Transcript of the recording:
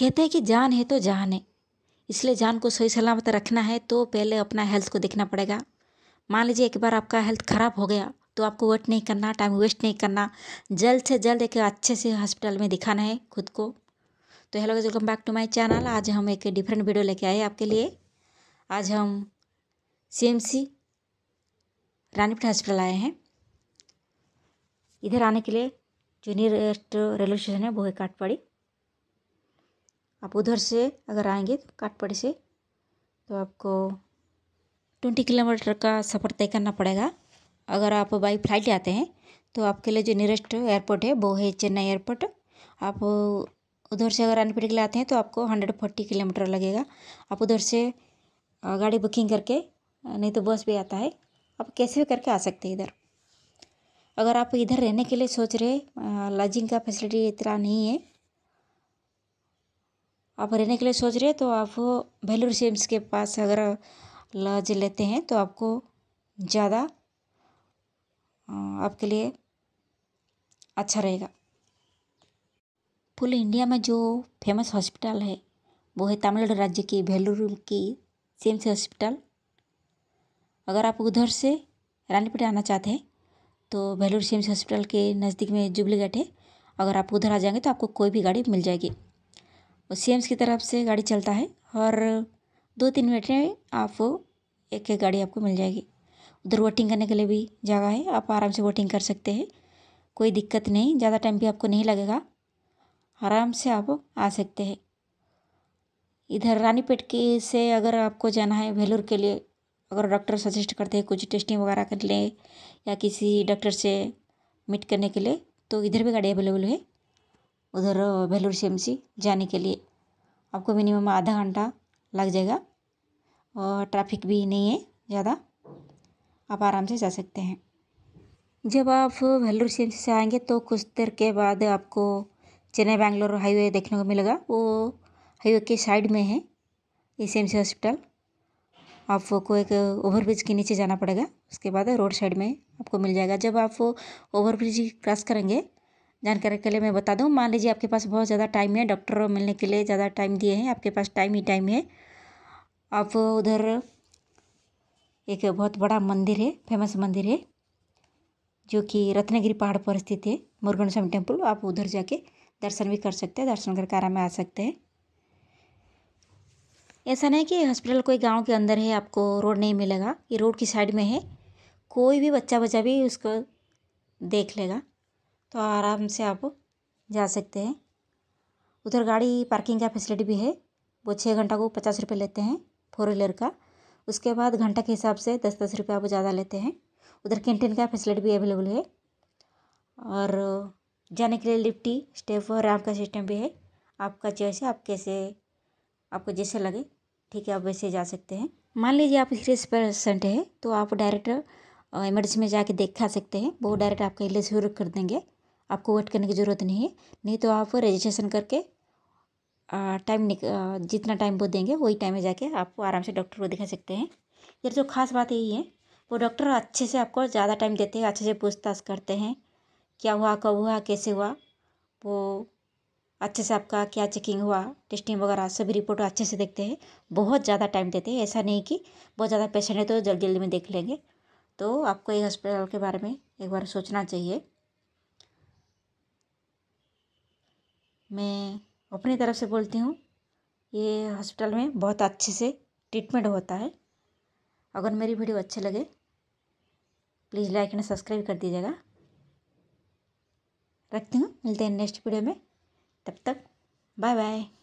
कहते हैं कि जान है तो जान है इसलिए जान को सही सलामत रखना है तो पहले अपना हेल्थ को देखना पड़ेगा मान लीजिए एक बार आपका हेल्थ खराब हो गया तो आपको वेट नहीं करना टाइम वेस्ट नहीं करना जल्द से जल्द एक अच्छे से हॉस्पिटल में दिखाना है खुद को तो hello welcome back to my channel आज हम एक डिफरेंट वीडियो लेके आए आपके लिए आज हम सीएमसी रानीपुर हॉस्पिटल आए हैं इधर आने के लिए जो नियरेस्ट रेलवे स्टेशन है वो है काटपाड़ी आप उधर से अगर आएंगे तो काटपड़ी से तो आपको ट्वेंटी किलोमीटर का सफ़र तय करना पड़ेगा अगर आप बाई फ्लाइट आते हैं तो आपके लिए जो नियरेस्ट एयरपोर्ट है वो है चेन्नई एयरपोर्ट आप उधर से अगर अनपेड के लिए आते हैं तो आपको हंड्रेड फोर्टी किलोमीटर लगेगा आप उधर से गाड़ी बुकिंग करके नहीं तो बस भी आता है आप कैसे भी करके आ सकते हैं इधर अगर आप इधर रहने के लिए सोच रहे लॉजिंग का फैसिलिटी इतना नहीं है आप रहने के लिए सोच रहे हैं तो आप भेलूर सीम्स के पास अगर लॉज लेते हैं तो आपको ज़्यादा आपके लिए अच्छा रहेगा पूरे इंडिया में जो फेमस हॉस्पिटल है वो है तमिलनाडु राज्य की वेलूर की सिम्स हॉस्पिटल अगर आप उधर से रानीपेट आना चाहते हैं तो वेलूर सिम्स हॉस्पिटल के नज़दीक में जुबली गेट है अगर आप उधर आ जाएंगे तो आपको कोई भी गाड़ी मिल जाएगी सी एम्स की तरफ से गाड़ी चलता है और दो तीन मिनट में आप एक एक गाड़ी आपको मिल जाएगी उधर वोटिंग करने के लिए भी जगह है आप आराम से वोटिंग कर सकते हैं कोई दिक्कत नहीं ज़्यादा टाइम भी आपको नहीं लगेगा आराम से आप आ सकते हैं इधर रानीपेट के से अगर आपको जाना है वेलूर के लिए अगर डॉक्टर सजेस्ट करते हैं कुछ टेस्टिंग वगैरह कर लें या किसी डॉक्टर से मीट करने के लिए तो इधर भी गाड़ी अवेलेबल है उधर भेलूर सी एम सी जाने के लिए आपको मिनिमम आधा घंटा लग जाएगा और ट्रैफिक भी नहीं है ज़्यादा आप आराम से जा सकते हैं जब आप भेलूर सी एम सी से आएंगे तो कुछ देर के बाद आपको चेन्नई बैंगलोर हाईवे देखने को मिलेगा वो हाईवे के साइड में है एस एम सी हॉस्पिटल आपको एक ओवरब्रिज के नीचे जाना पड़ेगा उसके बाद रोड साइड में आपको मिल जाएगा जब आप ओवरब्रिज क्रॉस करेंगे जानकारी के लिए मैं बता दूँ मान लीजिए आपके पास बहुत ज़्यादा टाइम है डॉक्टर मिलने के लिए ज़्यादा टाइम दिए हैं आपके पास टाइम ही टाइम है आप उधर एक बहुत बड़ा मंदिर है फेमस मंदिर है जो कि रत्नागिरी पहाड़ पर स्थित है मुर्गन स्वामी टेम्पल आप उधर जाके दर्शन भी कर सकते हैं दर्शन करके आराम में आ सकते हैं ऐसा नहीं कि हॉस्पिटल कोई गांव के अंदर है आपको रोड नहीं मिलेगा ये रोड की साइड में है कोई भी बच्चा बच्चा भी उसको देख लेगा तो आराम से आप जा सकते हैं उधर गाड़ी पार्किंग का फैसिलिटी भी है वो छः घंटा को पचास रुपये लेते हैं फोर व्हीलर का उसके बाद घंटा के हिसाब से दस दस रुपये आप ज़्यादा लेते हैं उधर कैंटीन का फैसिलिटी भी अवेलेबल है और जाने के लिए लिफ्टी स्टेप और रैम का सिस्टम भी है आपका चॉइस है आप कैसे आपको जैसे लगे ठीक है आप वैसे जा सकते हैं मान लीजिए आप सीरियस पेशेंट है तो आप डायरेक्ट इमरजेंसी में जाके देखा सकते हैं वो डायरेक्ट आपका इलाज शुरू कर देंगे आपको वेट करने की ज़रूरत नहीं है नहीं तो आप रजिस्ट्रेशन करके टाइम निक जितना टाइम वो देंगे वही टाइम में जाके आप आराम से डॉक्टर को दिखा सकते हैं यार जो खास बात यही है वो डॉक्टर अच्छे से आपको ज़्यादा टाइम देते हैं अच्छे से पूछताछ करते हैं क्या हुआ कब हुआ कैसे हुआ वो अच्छे से आपका क्या चेकिंग हुआ टेस्टिंग वगैरह सभी रिपोर्ट अच्छे से देखते हैं बहुत ज़्यादा टाइम देते हैं ऐसा नहीं कि बहुत ज़्यादा पेशेंट है तो जल्दी जल्दी में देख लेंगे तो आपको एक हॉस्पिटल के बारे में एक बार सोचना चाहिए मैं अपनी तरफ से बोलती हूँ ये हॉस्पिटल में बहुत अच्छे से ट्रीटमेंट होता है अगर मेरी वीडियो अच्छे लगे प्लीज़ लाइक एंड सब्सक्राइब कर दीजिएगा रखती हूँ मिलते हैं नेक्स्ट वीडियो में तब तक बाय बाय